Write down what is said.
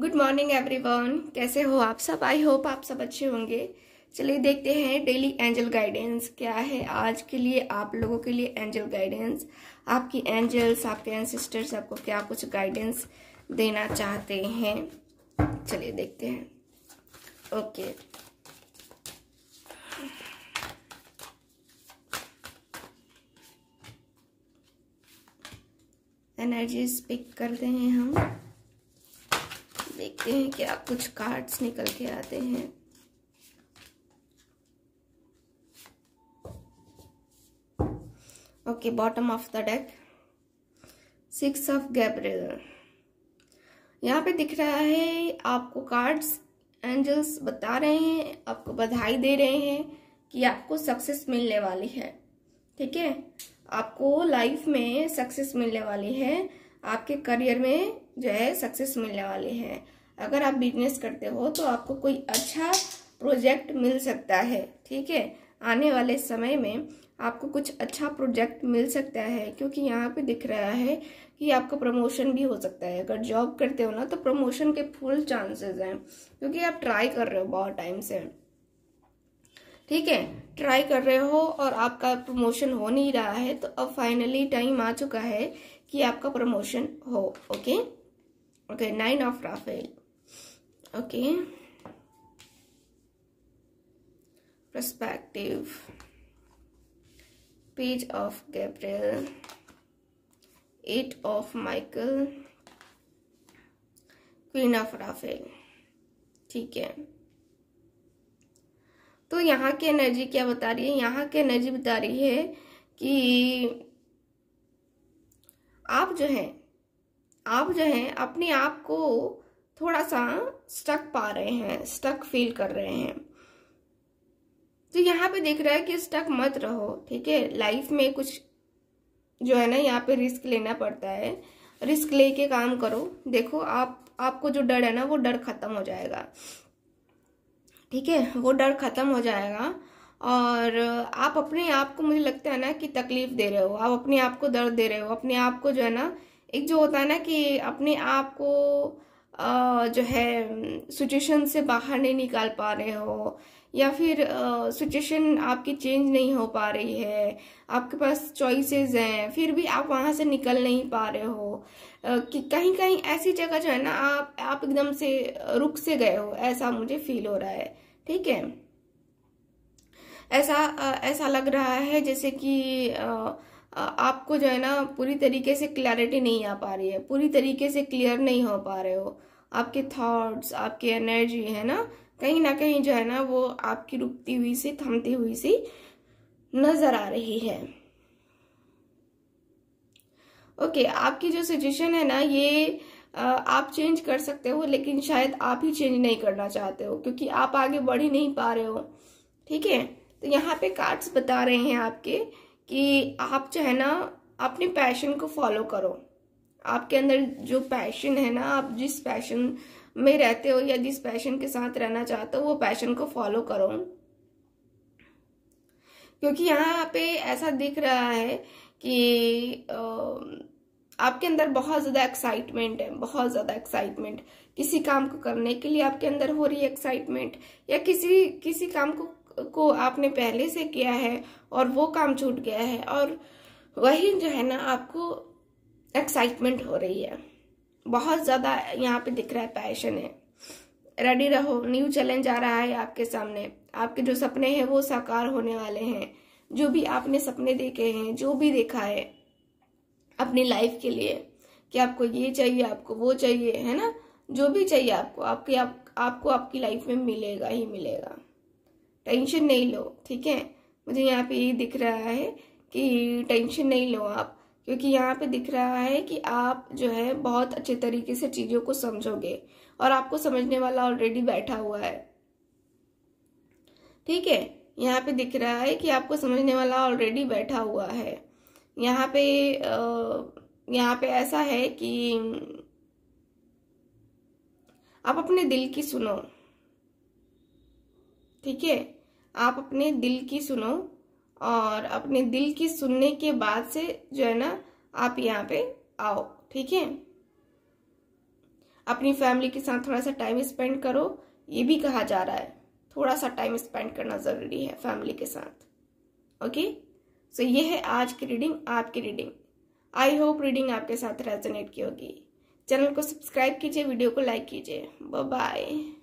Good morning everyone कैसे हो आप सब आई होप आप सब अच्छे होंगे चलिए देखते हैं डेली एंजल गाइडेंस क्या है आज के लिए आप लोगों के लिए एंजल गाइडेंस आपकी एंजल्स आपके एनसिस्टर्स आपको क्या कुछ गाइडेंस देना चाहते हैं चलिए देखते हैं ओके okay. एनर्जी स्पीक करते हैं हम देखते हैं क्या कुछ कार्ड्स निकल के आते हैं okay bottom of the deck six of Gabriel यहाँ पे दिख रहा है आपको कार्ड्स एंजल्स बता रहे हैं आपको बधाई दे रहे हैं कि आपको सक्सेस मिलने वाली है ठीक है आपको लाइफ में सक्सेस मिलने वाली है आपके करियर में जो है सक्सेस मिलने वाली है अगर आप बिजनेस करते हो तो आपको कोई अच्छा प्रोजेक्ट मिल सकता है ठीक है आने वाले समय में आपको कुछ अच्छा प्रोजेक्ट मिल सकता है क्योंकि यहाँ पे दिख रहा है कि आपका प्रमोशन भी हो सकता है अगर जॉब करते हो ना तो प्रमोशन के फुल चांसेस हैं क्योंकि आप ट्राई कर रहे हो बहुत टाइम से ठीक है ट्राई कर रहे हो और आपका प्रमोशन हो नहीं रहा है तो अब फाइनली टाइम आ चुका है कि आपका प्रमोशन हो okay okay nine of Raphael okay perspective page of Gabriel eight of Michael queen of Raphael ठीक है तो यहाँ की एनर्जी क्या बता रही है यहाँ की एनर्जी बता रही है कि आप जो हैं आप जो हैं अपने आप को थोड़ा सा स्टक पा रहे हैं स्टक फील कर रहे हैं तो यहाँ पे देख रहा है कि स्टक मत रहो ठीक है लाइफ में कुछ जो है ना यहाँ पे रिस्क लेना पड़ता है रिस्क लेके काम करो देखो आप आपको जो डर है ना वो डर खत्म हो जाएगा ठीक है वो डर खत्म हो जाएगा और आप अपने आप को मुझे लगता है ना कि तकलीफ दे रहे हो आप अपने आप को दर्द दे रहे हो अपने आप को जो है ना एक जो होता है ना कि अपने आप को जो है सिचुएशन से बाहर नहीं निकाल पा रहे हो या फिर सिचुएशन आपकी चेंज नहीं हो पा रही है आपके पास चॉइसेस हैं फिर भी आप वहाँ से निकल नहीं पा रहे हो कि कहीं कहीं ऐसी जगह जो है ना आप आप एकदम से रुक से गए हो ऐसा मुझे फील हो रहा है ठीक है ऐसा ऐसा लग रहा है जैसे कि आपको जो है ना पूरी तरीके से क्लैरिटी नहीं आ पा रही है पूरी तरीके से क्लियर नहीं हो पा रहे हो आपके थॉट्स आपकी एनर्जी है ना कहीं ना कहीं जो है ना वो आपकी रुकती हुई सी थमती हुई सी नजर आ रही है ओके okay, आपकी जो सिचुएशन है ना ये आप चेंज कर सकते हो लेकिन शायद आप ही चेंज नहीं करना चाहते हो क्योंकि आप आगे बढ़ ही नहीं पा रहे हो ठीक है तो यहाँ पे कार्ड्स बता रहे हैं आपके कि आप जो है ना अपने पैशन को फॉलो करो आपके अंदर जो पैशन है ना आप जिस पैशन में रहते हो या जिस पैशन के साथ रहना चाहते हो वो पैशन को फॉलो करो क्योंकि यहाँ पे ऐसा दिख रहा है कि आपके अंदर बहुत ज़्यादा एक्साइटमेंट है बहुत ज़्यादा एक्साइटमेंट किसी काम को करने के लिए आपके अंदर हो रही है एक्साइटमेंट या किसी किसी काम को को आपने पहले से किया है और वो काम छूट गया है और वही जो है ना आपको एक्साइटमेंट हो रही है बहुत ज़्यादा यहाँ पे दिख रहा है पैशन है रेडी रहो न्यू चैलेंज आ रहा है आपके सामने आपके जो सपने हैं वो साकार होने वाले हैं जो भी आपने सपने देखे हैं जो भी देखा है अपनी लाइफ के लिए कि आपको ये चाहिए आपको वो चाहिए है ना जो भी चाहिए आपको आपके आप, आपको आपकी लाइफ में मिलेगा ही मिलेगा टेंशन नहीं लो ठीक है मुझे यहाँ पे ये दिख रहा है कि टेंशन नहीं लो आप क्योंकि यहाँ पे दिख रहा है कि आप जो है बहुत अच्छे तरीके से चीज़ों को समझोगे और आपको समझने वाला ऑलरेडी बैठा हुआ है ठीक है यहाँ पे दिख रहा है कि आपको समझने वाला ऑलरेडी बैठा हुआ है यहाँ पे यहाँ पे ऐसा है कि आप अपने दिल की सुनो ठीक है आप अपने दिल की सुनो और अपने दिल की सुनने के बाद से जो है ना आप यहाँ पे आओ ठीक है अपनी फैमिली के साथ थोड़ा सा टाइम स्पेंड करो ये भी कहा जा रहा है थोड़ा सा टाइम स्पेंड करना ज़रूरी है फैमिली के साथ ओके सो ये है आज की रीडिंग आपकी रीडिंग आई होप रीडिंग आपके साथ रेजोनेट की होगी चैनल को सब्सक्राइब कीजिए वीडियो को लाइक कीजिए बाय